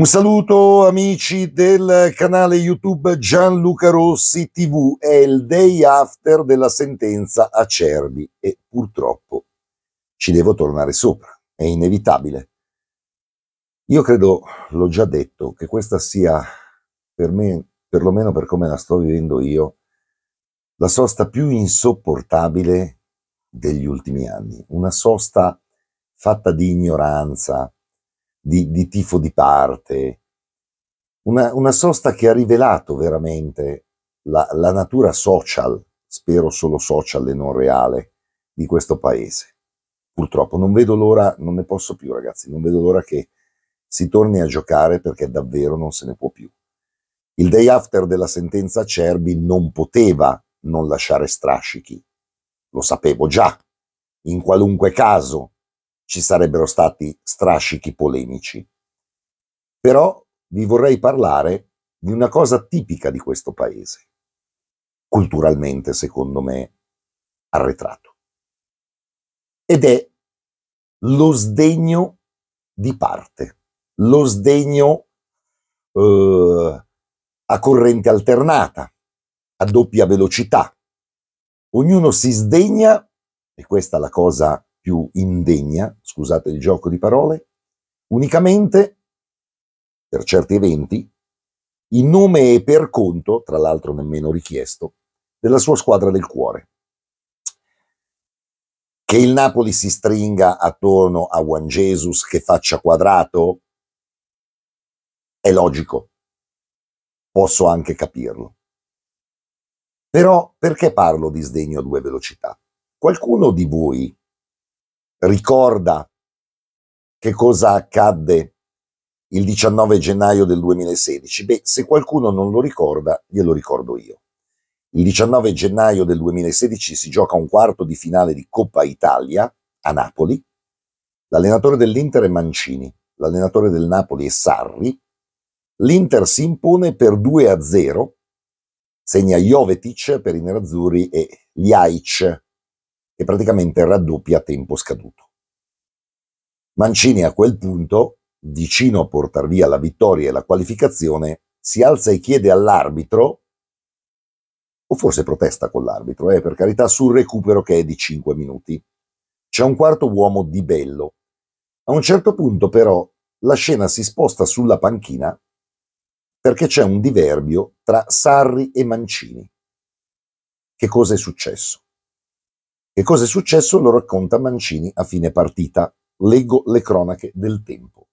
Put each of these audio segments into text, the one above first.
Un saluto amici del canale YouTube Gianluca Rossi TV. È il day after della sentenza a Cervi e purtroppo ci devo tornare sopra. È inevitabile. Io credo, l'ho già detto, che questa sia per me, perlomeno per come la sto vivendo io, la sosta più insopportabile degli ultimi anni. Una sosta fatta di ignoranza, di, di tifo di parte, una, una, sosta che ha rivelato veramente la, la natura social, spero solo social e non reale, di questo paese. Purtroppo non vedo l'ora, non ne posso più ragazzi, non vedo l'ora che si torni a giocare perché davvero non se ne può più. Il day after della sentenza Cerbi non poteva non lasciare strascichi. Lo sapevo già. In qualunque caso, ci sarebbero stati strascichi polemici. Però vi vorrei parlare di una cosa tipica di questo paese, culturalmente secondo me arretrato, ed è lo sdegno di parte, lo sdegno eh, a corrente alternata, a doppia velocità. Ognuno si sdegna, e questa è la cosa più indegna, scusate il gioco di parole, unicamente, per certi eventi, in nome e per conto, tra l'altro nemmeno richiesto, della sua squadra del cuore. Che il Napoli si stringa attorno a Juan Jesus che faccia quadrato è logico, posso anche capirlo. Però perché parlo di sdegno a due velocità? Qualcuno di voi ricorda che cosa accadde il 19 gennaio del 2016? Beh, se qualcuno non lo ricorda, glielo ricordo io. Il 19 gennaio del 2016 si gioca un quarto di finale di Coppa Italia a Napoli. L'allenatore dell'Inter è Mancini, l'allenatore del Napoli è Sarri. L'Inter si impone per 2 a 0, segna Jovetic per i nerazzurri e Liaic che praticamente raddoppia tempo scaduto. Mancini a quel punto, vicino a portar via la vittoria e la qualificazione, si alza e chiede all'arbitro, o forse protesta con l'arbitro, eh, per carità, sul recupero che è di 5 minuti. C'è un quarto uomo di bello. A un certo punto però la scena si sposta sulla panchina perché c'è un diverbio tra Sarri e Mancini. Che cosa è successo? Che cosa è successo lo racconta Mancini a fine partita. Leggo le cronache del tempo.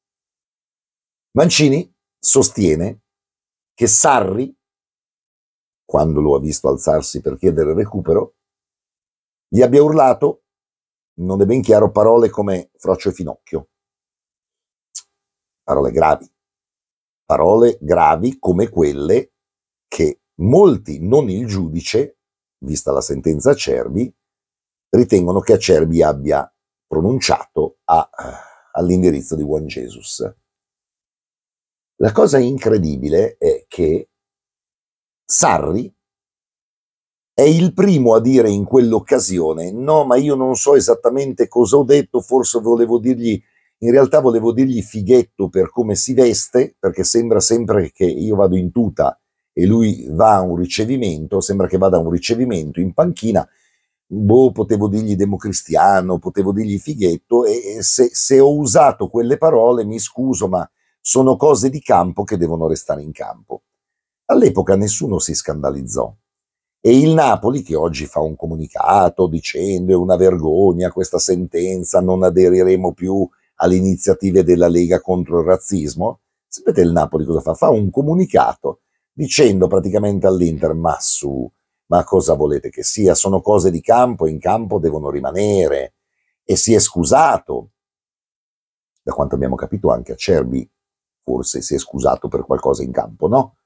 Mancini sostiene che Sarri, quando lo ha visto alzarsi per chiedere recupero, gli abbia urlato, non è ben chiaro, parole come froccio e finocchio. Parole gravi. Parole gravi come quelle che molti, non il giudice, vista la sentenza Cervi, ritengono che Acerbi abbia pronunciato a, eh, all'indirizzo di Juan Jesus. La cosa incredibile è che Sarri è il primo a dire in quell'occasione no, ma io non so esattamente cosa ho detto, forse volevo dirgli, in realtà volevo dirgli fighetto per come si veste, perché sembra sempre che io vado in tuta e lui va a un ricevimento, sembra che vada a un ricevimento in panchina, boh, potevo dirgli democristiano, potevo dirgli fighetto e, se, se ho usato quelle parole mi scuso, ma sono cose di campo che devono restare in campo. All'epoca nessuno si scandalizzò e il Napoli, che oggi fa un comunicato dicendo è una vergogna questa sentenza, non aderiremo più alle iniziative della Lega contro il razzismo, sapete il Napoli cosa fa? Fa un comunicato dicendo praticamente all'Inter, ma su, ma cosa volete che sia? Sono cose di campo, in campo devono rimanere. E si è scusato, da quanto abbiamo capito anche a Cerbi, forse si è scusato per qualcosa in campo, no?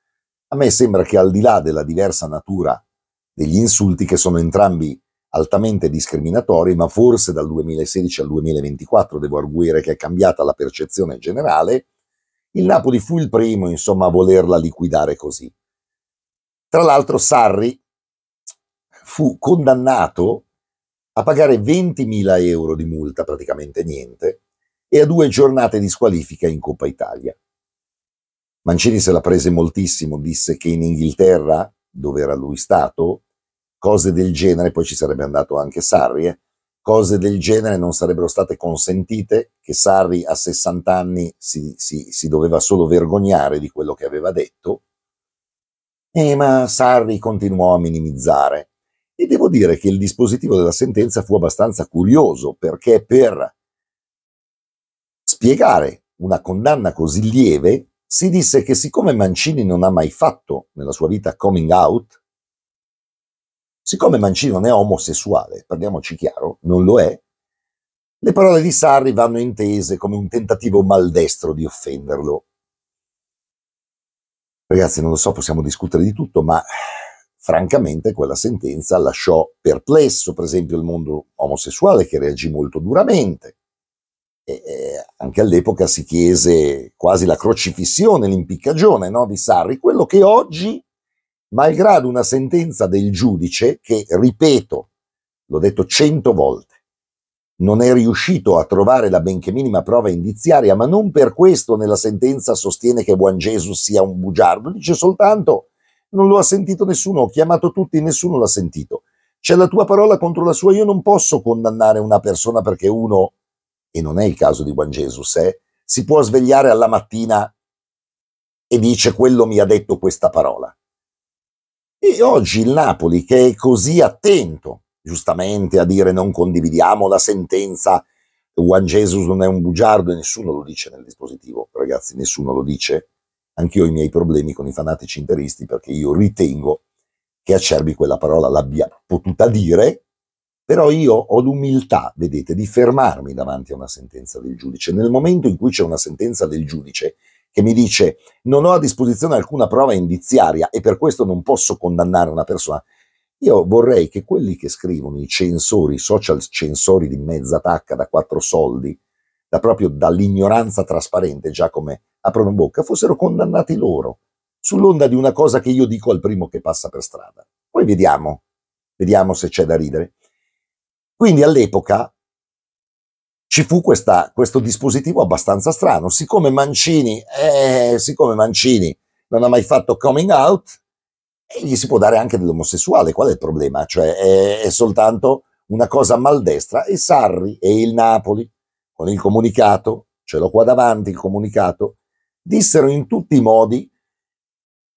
A me sembra che al di là della diversa natura degli insulti, che sono entrambi altamente discriminatori, ma forse dal 2016 al 2024 devo arguire che è cambiata la percezione generale, il Napoli fu il primo, insomma, a volerla liquidare così. Tra l'altro Sarri fu condannato a pagare 20.000 euro di multa, praticamente niente, e a due giornate di squalifica in Coppa Italia. Mancini se la prese moltissimo, disse che in Inghilterra, dove era lui stato, cose del genere, poi ci sarebbe andato anche Sarri, eh, cose del genere non sarebbero state consentite, che Sarri a 60 anni si, si, si doveva solo vergognare di quello che aveva detto, eh, ma Sarri continuò a minimizzare. E devo dire che il dispositivo della sentenza fu abbastanza curioso perché per spiegare una condanna così lieve si disse che siccome Mancini non ha mai fatto nella sua vita coming out, siccome Mancini non è omosessuale, parliamoci chiaro, non lo è, le parole di Sarri vanno intese come un tentativo maldestro di offenderlo. Ragazzi, non lo so, possiamo discutere di tutto, ma francamente quella sentenza lasciò perplesso, per esempio, il mondo omosessuale che reagì molto duramente. E, eh, anche all'epoca si chiese quasi la crocifissione, l'impiccagione no, di Sarri, quello che oggi, malgrado una sentenza del giudice, che ripeto, l'ho detto cento volte, non è riuscito a trovare la benché minima prova indiziaria, ma non per questo nella sentenza sostiene che Buon Gesù sia un bugiardo, dice soltanto non lo ha sentito nessuno, ho chiamato tutti, nessuno l'ha sentito. C'è la tua parola contro la sua, io non posso condannare una persona perché uno, e non è il caso di Juan Jesus, eh, si può svegliare alla mattina e dice quello mi ha detto questa parola. E oggi il Napoli, che è così attento, giustamente, a dire non condividiamo la sentenza, Juan Jesus non è un bugiardo e nessuno lo dice nel dispositivo, ragazzi, nessuno lo dice, Anch'io ho i miei problemi con i fanatici interisti perché io ritengo che Acerbi quella parola l'abbia potuta dire, però io ho l'umiltà, vedete, di fermarmi davanti a una sentenza del giudice. Nel momento in cui c'è una sentenza del giudice che mi dice non ho a disposizione alcuna prova indiziaria e per questo non posso condannare una persona, io vorrei che quelli che scrivono i censori, i social censori di mezza tacca da quattro soldi, da proprio dall'ignoranza trasparente, già come aprono bocca, fossero condannati loro, sull'onda di una cosa che io dico al primo che passa per strada. Poi vediamo, vediamo se c'è da ridere. Quindi all'epoca ci fu questa, questo dispositivo abbastanza strano. Siccome Mancini, eh, siccome Mancini non ha mai fatto coming out, gli si può dare anche dell'omosessuale. Qual è il problema? Cioè è, è soltanto una cosa maldestra e Sarri e il Napoli con il comunicato, ce l'ho qua davanti il comunicato, dissero in tutti i modi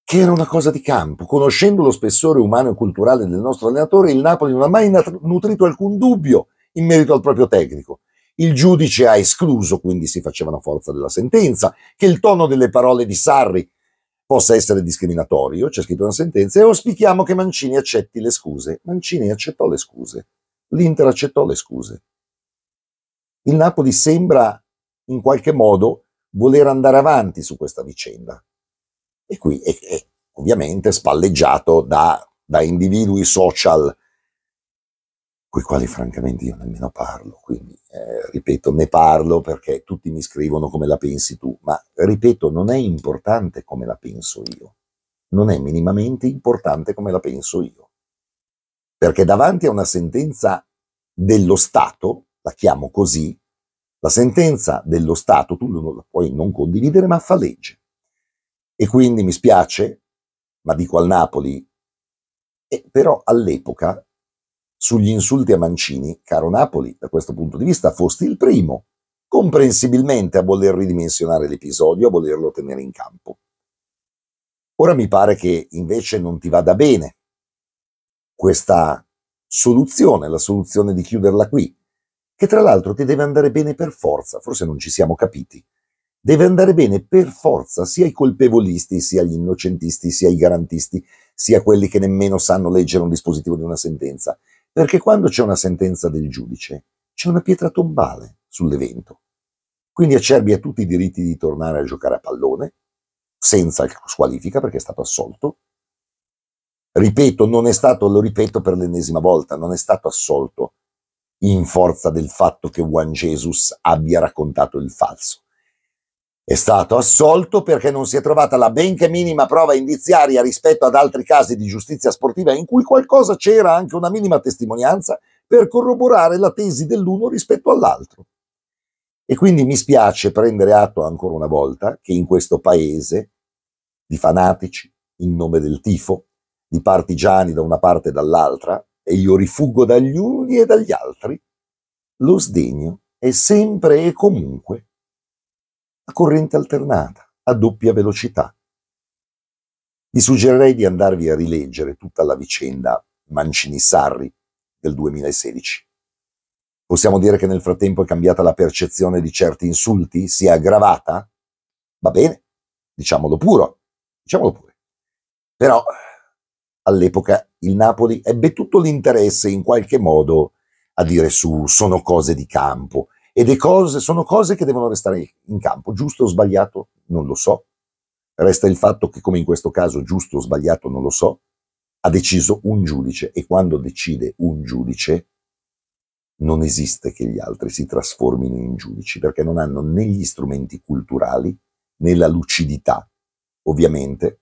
che era una cosa di campo. Conoscendo lo spessore umano e culturale del nostro allenatore, il Napoli non ha mai nutrito alcun dubbio in merito al proprio tecnico. Il giudice ha escluso, quindi si facevano forza della sentenza, che il tono delle parole di Sarri possa essere discriminatorio, c'è scritto una sentenza, e auspichiamo che Mancini accetti le scuse. Mancini accettò le scuse, l'Inter accettò le scuse. Il Napoli sembra in qualche modo voler andare avanti su questa vicenda. E qui è, è ovviamente spalleggiato da, da individui social con i quali francamente io nemmeno parlo, quindi eh, ripeto, ne parlo perché tutti mi scrivono come la pensi tu, ma ripeto, non è importante come la penso io, non è minimamente importante come la penso io, perché davanti a una sentenza dello Stato, la chiamo così, la sentenza dello Stato tu non la puoi non condividere ma fa legge. E quindi mi spiace, ma dico al Napoli, e però all'epoca sugli insulti a Mancini, caro Napoli, da questo punto di vista fosti il primo, comprensibilmente a voler ridimensionare l'episodio, a volerlo tenere in campo. Ora mi pare che invece non ti vada bene questa soluzione, la soluzione di chiuderla qui, e tra l'altro che deve andare bene per forza, forse non ci siamo capiti. Deve andare bene per forza sia ai colpevolisti, sia agli innocentisti, sia ai garantisti, sia a quelli che nemmeno sanno leggere un dispositivo di una sentenza. Perché quando c'è una sentenza del giudice, c'è una pietra tombale sull'evento. Quindi Acerbi ha tutti i diritti di tornare a giocare a pallone, senza squalifica perché è stato assolto. Ripeto, non è stato, lo ripeto per l'ennesima volta, non è stato assolto in forza del fatto che Juan Jesus abbia raccontato il falso. È stato assolto perché non si è trovata la benché minima prova indiziaria rispetto ad altri casi di giustizia sportiva in cui qualcosa c'era anche una minima testimonianza per corroborare la tesi dell'uno rispetto all'altro. E quindi mi spiace prendere atto ancora una volta che in questo paese di fanatici, in nome del tifo, di partigiani da una parte e dall'altra, e io rifuggo dagli uni e dagli altri, lo sdegno è sempre e comunque a corrente alternata, a doppia velocità. Vi suggerirei di andarvi a rileggere tutta la vicenda Mancini-Sarri del 2016. Possiamo dire che nel frattempo è cambiata la percezione di certi insulti? Si è aggravata? Va bene, diciamolo pure, diciamolo pure. Però all'epoca il Napoli ebbe tutto l'interesse in qualche modo a dire su sono cose di campo e cose, sono cose che devono restare in campo, giusto o sbagliato non lo so, resta il fatto che come in questo caso giusto o sbagliato non lo so, ha deciso un giudice e quando decide un giudice non esiste che gli altri si trasformino in giudici perché non hanno né gli strumenti culturali né la lucidità, ovviamente,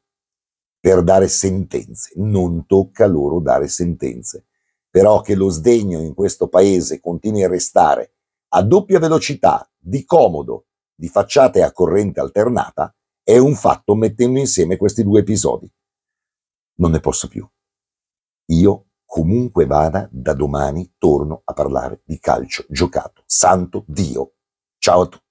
per dare sentenze, non tocca loro dare sentenze. Però che lo sdegno in questo paese continui a restare a doppia velocità, di comodo, di facciate a corrente alternata, è un fatto mettendo insieme questi due episodi. Non ne posso più. Io, comunque vada, da domani torno a parlare di calcio giocato. Santo Dio. Ciao a tutti.